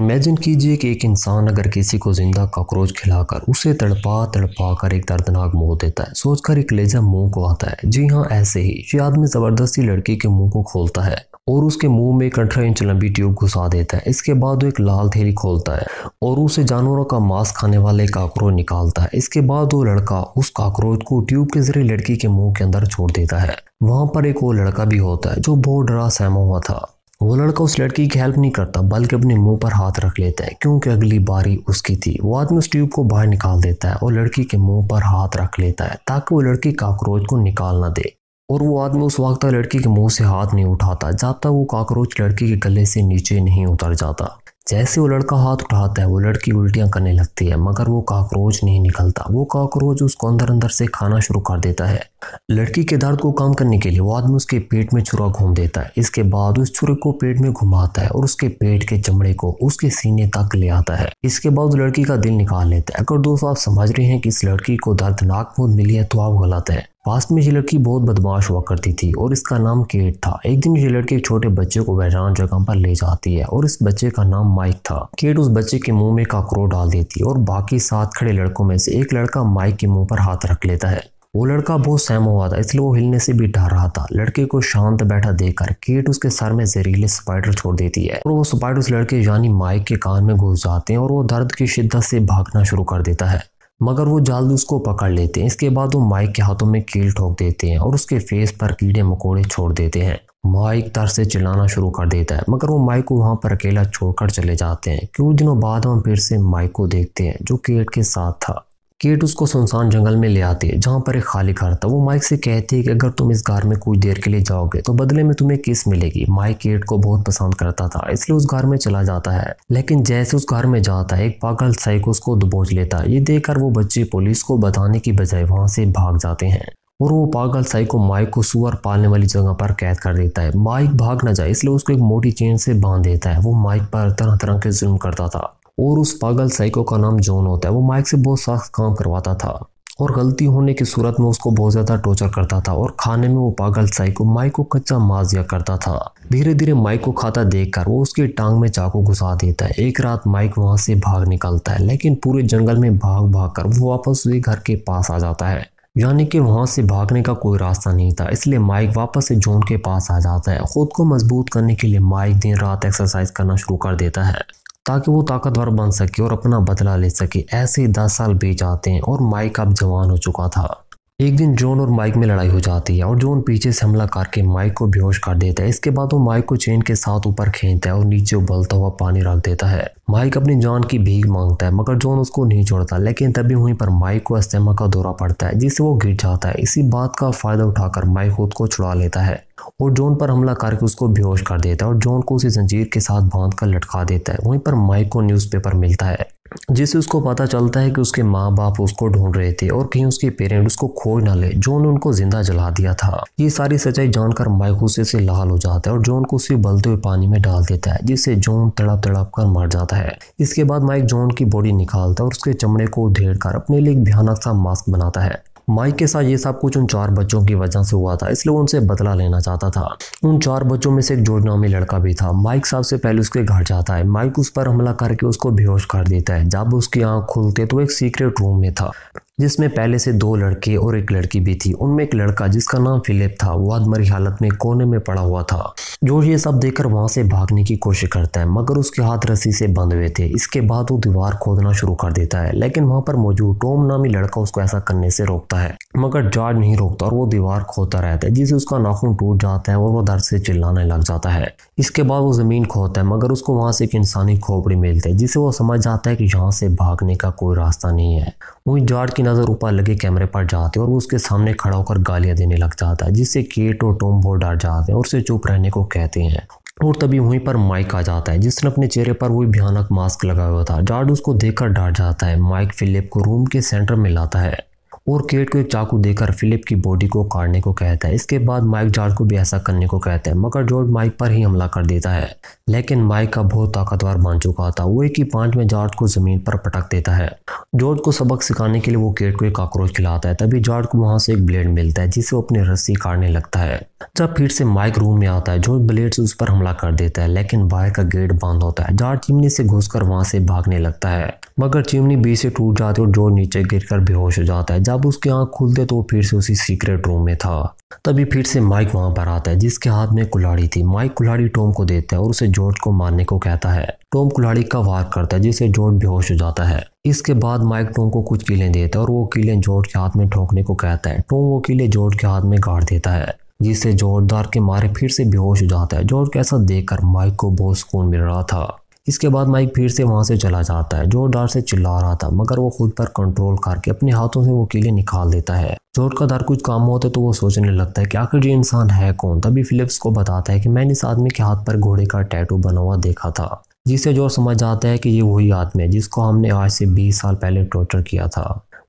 imagine कीजिए कि एक इंसान अगर किसी को ज़िंदा काक्रोच खिलाकर उसे तड़पा तड़पा कर एक दर्दनाक मुंह देता है सोचकर एक लेजा मुंह को आता है जी हाँ ऐसे ही ये आदमी ज़बरदस्ती लड़की के मुंह को खोलता है और उसके मुंह में एक अठारह इंच लंबी ट्यूब घुसा देता है इसके बाद वो एक लाल थैली खोलता है और उसे जानवरों का मांस खाने वाले काकरोच निकालता है इसके बाद वो लड़का उस काक्रोच को ट्यूब के जरिए लड़की के मुंह के अंदर छोड़ देता है वहां पर एक वो लड़का भी होता है जो बहुत डरा सहमा हुआ था वो लड़का उस लड़की की हेल्प नहीं करता बल्कि अपने मुंह पर हाथ रख लेता है क्योंकि अगली बारी उसकी थी वो आदमी उस ट्यूब को बाहर निकाल देता है और लड़की के मुंह पर हाथ रख लेता है ताकि वो लड़की काकरोच को निकाल ना दे और वो आदमी उस वक्त तक लड़की के मुंह से हाथ नहीं उठाता जब तक वो काकरोच लड़की के गले से नीचे नहीं उतर जाता जैसे वो लड़का हाथ उठाता है वो लड़की उल्टियाँ करने लगती है मगर वो काकरोच नहीं निकलता वो काकरोच उसको अंदर अंदर से खाना शुरू कर देता है लड़की के दर्द को काम करने के लिए वो आदमी उसके पेट में छुरा घूम देता है इसके बाद उस छुरे को पेट में घुमाता है और उसके पेट के चमड़े को उसके सीने तक ले आता है इसके बाद लड़की का दिल निकाल लेता है अगर दोस्तों आप समझ रहे हैं कि इस लड़की को दर्दनाक मौत मिली है तो आप गलत है पास्ट में ये लड़की बहुत बदमाश हुआ करती थी और इसका नाम केट था एक दिन ये लड़की एक छोटे बच्चे को वैरान जगह पर ले जाती है और इस बच्चे का नाम माइक था केट उस बच्चे के मुंह में काकरो डाल देती है और बाकी सात खड़े लड़कों में से एक लड़का माइक के मुंह पर हाथ रख लेता है वो लड़का बहुत सहम हुआ था इसलिए वो हिलने से भी डर रहा था लड़के को शांत बैठा देखकर केट उसके सर में जहरीले स्पाइडर छोड़ देती है और वो स्पाइडर उस लड़के यानी माइक के कान में घुस जाते हैं और वो दर्द की शिद्दत से भागना शुरू कर देता है मगर वो जल्द उसको पकड़ लेते हैं इसके बाद वो माइक के हाथों में कील ठोक देते हैं और उसके फेस पर कीड़े मकोड़े छोड़ देते हैं माइक तर से चिल्लाना शुरू कर देता है मगर वो माइक को वहाँ पर अकेला छोड़कर चले जाते हैं कुछ दिनों बाद हम फिर से माइक को देखते हैं जो केट के साथ था केट उसको सुनसान जंगल में ले आती है जहाँ पर एक खाली घर था वो माइक से कहती है कि अगर तुम इस घर में कुछ देर के लिए जाओगे तो बदले में तुम्हें किस मिलेगी माइक केट को बहुत पसंद करता था इसलिए उस घर में चला जाता है लेकिन जैसे उस घर में जाता है एक पागल साइको उसको दबोच लेता है ये देखकर वो बच्चे पुलिस को बताने की बजाय वहाँ से भाग जाते हैं और वो पागल साइको माइक को सुअर पालने वाली जगह पर कैद कर देता है माइक भाग ना जाए इसलिए उसको एक मोटी चेन से बांध देता है वो माइक पर तरह तरह के जुल्म करता था और उस पागल साइको का नाम जॉन होता है वो माइक से बहुत सख्त काम करवाता था और गलती होने की सूरत में उसको बहुत ज़्यादा टॉर्चर करता था और खाने में वो पागल साइको माइक को कच्चा मांस दिया करता था धीरे धीरे माइक को खाता देखकर वो उसके टांग में चाकू घुसा देता है एक रात माइक वहाँ से भाग निकलता है लेकिन पूरे जंगल में भाग भाग कर वो वापस उसके घर के पास आ जाता है यानी कि वहाँ से भागने का कोई रास्ता नहीं था इसलिए माइक वापस से जॉन के पास आ जाता है खुद को मजबूत करने के लिए माइक दिन रात एक्सरसाइज करना शुरू कर देता है ताकि वो ताकतवर बन सके और अपना बदला ले सके ऐसे दस साल बीत जाते हैं और माइक अब जवान हो चुका था एक दिन जॉन और माइक में लड़ाई हो जाती है और जॉन पीछे से हमला करके माइक को बेहोश कर देता है इसके बाद वो माइक को चेन के साथ ऊपर खींचता है और नीचे उबलता हुआ पानी रख देता है माइक अपनी जान की भीख मांगता है मगर जॉन उसको नहीं छोड़ता लेकिन तभी वहीं पर माइक को अस्थमा का दौरा पड़ता है जिससे वो गिर जाता है इसी बात का फायदा उठाकर माइक खुद को छुड़ा लेता है और जॉन पर हमला करके उसको बेहोश कर देता है और जॉन को उसी जंजीर के साथ बांध कर लटका देता है वहीं पर माइक को न्यूज़पेपर मिलता है जिससे उसको पता चलता है कि उसके माँ बाप उसको ढूंढ रहे थे और कहीं उसके पेरेंट उसको खोज ना ले जॉन उनको जिंदा जला दिया था ये सारी सच्चाई जानकर माइक गुस्से से लाल हो जाता है और जॉन को उसे बलते हुए पानी में डाल देता है जिससे जॉन तड़प तड़प कर मर जाता है इसके बाद माइक जॉन की बॉडी निकालता है और उसके चमड़े को उधेड़ अपने लिए एक भयानक सा मास्क बनाता है माइक के साथ ये सब कुछ उन चार बच्चों की वजह से हुआ था इसलिए वो उनसे बदला लेना चाहता था उन चार बच्चों में से एक जोड़ नामी लड़का भी था माइक साहब से पहले उसके घर जाता है माइक उस पर हमला करके उसको बेहोश कर देता है जब उसकी आँख खुलते तो एक सीक्रेट रूम में था जिसमें पहले से दो लड़के और एक लड़की भी थी उनमें एक लड़का जिसका नाम फिलिप था वो आधमरी हालत में कोने में पड़ा हुआ था जो ये सब देखकर वहां से भागने की कोशिश करता है मगर उसके हाथ रस्सी से बंध हुए थे इसके बाद वो दीवार खोदना शुरू कर देता है लेकिन वहां पर मौजूद टोम नामी लड़का उसको ऐसा करने से रोकता है मगर जॉर्ज नहीं रोकता और वो दीवार खोदता रहता है जिससे उसका नाखून टूट जाता है और वो दर्द से चिल्लाने लग जाता है इसके बाद वो ज़मीन खोदता है मगर उसको वहां से एक इंसानी खोपड़ी मिलती है जिसे वो समझ जाता है कि यहाँ से भागने का कोई रास्ता नहीं है वहीं जॉर्ज की नज़र ऊपर लगे कैमरे पर जाते है और वो उसके सामने खड़ा होकर गालियाँ देने लग जाता है जिससे केट और टोम बहुत डर जाते हैं और उसे चुप रहने को कहते हैं और तभी वहीं पर माइक आ जाता है जिसने अपने चेहरे पर वही भयानक मास्क लगाया हुआ था जॉर्ज उसको देखकर डर जाता है माइक फिलिप को रूम के सेंटर में लाता है और केट को एक चाकू देकर फिलिप की बॉडी को काटने को कहता है इसके बाद माइक जॉर्ज को भी ऐसा करने को कहता है मगर जॉर्ज माइक पर ही हमला कर देता है लेकिन माइक का बहुत ताकतवर बन चुका था वो एक ही पांच में जॉर्ज को जमीन पर पटक देता है जॉर्ज को सबक सिखाने के लिए वो केट को एक काकरोच खिलाता है तभी जॉर्ज को वहां से एक ब्लेड मिलता है जिसे वो अपनी रस्सी काटने लगता है जब फिर से माइक रूम में आता है जॉर्ज ब्लेड से उस पर हमला कर देता है लेकिन बाहर का गेट बंद होता है जॉर्ज चिमनी से घुसकर वहां से भागने लगता है मगर चिमनी बीच से टूट जाती है और जोर नीचे गिरकर बेहोश हो जाता है जब उसकी आंख खुलते तो वो फिर से उसी सीक्रेट रूम में था तभी फिर से माइक वहां पर आता है जिसके हाथ में कुल्हाड़ी थी माइक कुल्हाड़ी टोम को देता है और उसे जॉर्ज को मारने को कहता है टोम कुल्हाड़ी का वार करता है जिससे जॉर्ज बेहोश हो जाता है इसके बाद माइक टोम को कुछ किले देता है और वो किले जॉर्ज के हाथ में ठोंकने को कहता है टोम वो किले जॉर्ज के हाथ में गाड़ देता है जिससे जोरदार के मारे फिर से बेहोश हो जाता है जॉर्ज कैसा देखकर माइक को बहुत सुकून मिल रहा था इसके बाद माइक फिर से वहाँ से चला जाता है जोरदार से चिल्ला रहा था मगर वो खुद पर कंट्रोल करके अपने हाथों से वो केले निकाल देता है जोर का दर कुछ काम होता है तो वो सोचने लगता है कि आखिर ये इंसान है कौन तभी फिलिप्स को बताता है कि मैंने इस आदमी के हाथ पर घोड़े का टैटू बना हुआ देखा था जिससे जोर समझ जाता है कि ये वही आदमी है जिसको हमने आज से बीस साल पहले टॉर्चर किया था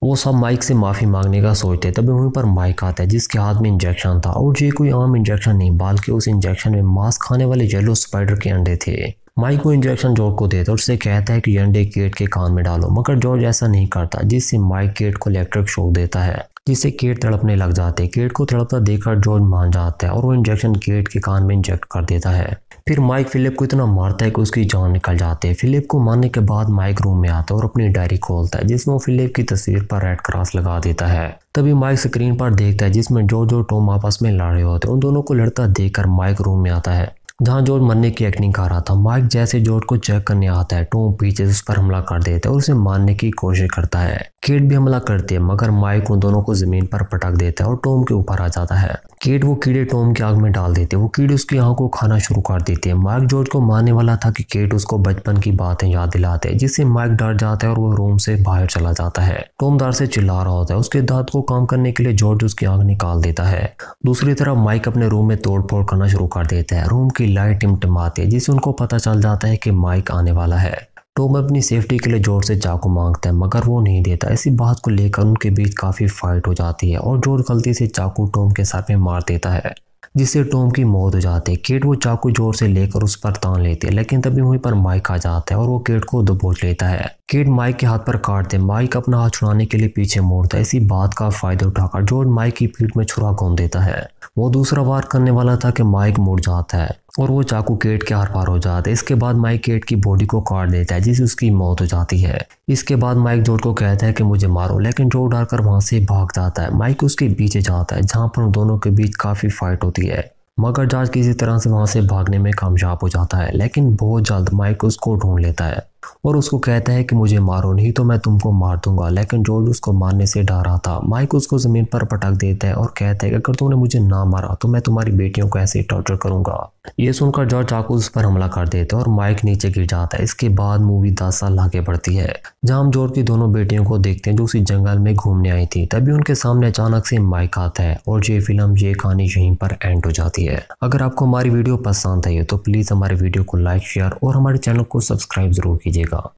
वो सब माइक से माफ़ी मांगने का सोचते तभी वहीं पर माइक आता है जिसके हाथ में इंजेक्शन था और ये कोई आम इंजेक्शन नहीं बल्कि उस इंजेक्शन में मांस खाने वाले येलो स्पाइडर के अंडे थे को इंजेक्शन जॉर्ज को देता है और उससे कहता है कि अंडे केट के कान में डालो मगर जॉर्ज ऐसा नहीं करता जिससे माइक केट को इलेक्ट्रिक शॉक देता है जिससे केट तड़पने लग जाते हैं केट को तड़पता देखकर जॉर्ज मान जाता है और वो इंजेक्शन केट के कान में इंजेक्ट कर देता है फिर माइक फिलिप को इतना मारता है कि उसकी जान निकल जाती है फिलिप को मारने के बाद माइक रूम में आता है और अपनी डायरी खोलता है जिसमें वो फिलिप की तस्वीर पर रेड क्रॉस लगा देता है तभी माइक स्क्रीन पर देखता है जिसमें जॉर्ज और टॉम आपस में लड़ रहे होते हैं उन दोनों को लड़ता देखकर माइक रूम में आता है जहाँ जॉर्ज मरने की एक्टिंग कर रहा था माइक जैसे जॉर्ज को चेक करने आता है टोम पीछे उस पर हमला कर देता है और उसे मारने की कोशिश करता है केट भी हमला करती है मगर माइक उन दोनों को जमीन पर पटक देता है और टोम के ऊपर आ जाता है केट वो कीड़े टोम की आग में डाल देते है वो कीड़े उसकी आँख को खाना शुरू कर देते हैं माइक जॉर्ज को मारने वाला था कि केट उसको बचपन की बातें याद दिलाते हैं जिससे माइक डर जाता है और वो रूम से बाहर चला जाता है टोम दर से चिल्ला रहा होता है उसके दांत को काम करने के लिए जॉर्ज उसकी आँख निकाल देता है दूसरी तरफ माइक अपने रूम में तोड़ करना शुरू कर देता है रूम की लाइट टिमटिमाती है जिससे उनको पता चल जाता है कि माइक आने वाला है टॉम तो अपनी सेफ्टी के लिए जोर से चाकू मांगता है मगर वो नहीं देता इसी बात को लेकर उनके बीच काफ़ी फाइट हो जाती है और जोर गलती से चाकू टॉम के सर पे मार देता है जिससे टॉम की मौत हो जाती है केट वो चाकू जोर से लेकर उस पर तान लेती है लेकिन तभी वहीं पर माइक आ जाता है और वो केट को दबोच लेता है केट माइक के हाथ पर काटते हैं माइक अपना हाथ छुड़ाने के लिए पीछे मोड़ता है इसी बात का फायदा उठाकर जोर माइक की पीठ में छुरा घूम देता है वो दूसरा वार करने वाला था कि माइक मुड़ जाता है और वो चाकू केट के आर पार हो जाता है इसके बाद माइक केट की बॉडी को काट देता है जिससे उसकी मौत हो जाती है इसके बाद माइक जोड को कहता है कि मुझे मारो लेकिन जोड आकर वहाँ से भाग जाता है माइक उसके पीछे जाता है जहाँ पर उन दोनों के बीच काफ़ी फाइट होती है मगर जॉर्ज किसी तरह से वहाँ से भागने में कामयाब हो जाता है लेकिन बहुत जल्द माइक उसको ढूंढ लेता है और उसको कहता है कि मुझे मारो नहीं तो मैं तुमको मार दूंगा लेकिन जॉर्ज उसको मारने से डर रहा था माइक उसको ज़मीन पर पटक देता है और कहता है कि अगर तुमने मुझे ना मारा तो मैं तुम्हारी बेटियों को ऐसे ही टॉर्चर करूंगा ये सुनकर जॉर्ज चाकू उस पर हमला कर देता है और माइक नीचे गिर जाता है इसके बाद मूवी दस साल आगे बढ़ती है जहाँ हम जॉर्ज की दोनों बेटियों को देखते हैं जो उसी जंगल में घूमने आई थी तभी उनके सामने अचानक से माइक आता है और ये फिल्म ये कहानी यहीं पर एंड हो जाती है अगर आपको हमारी वीडियो पसंद आई तो प्लीज़ हमारे वीडियो को लाइक शेयर और हमारे चैनल को सब्सक्राइब जरूर कीजिए 这个。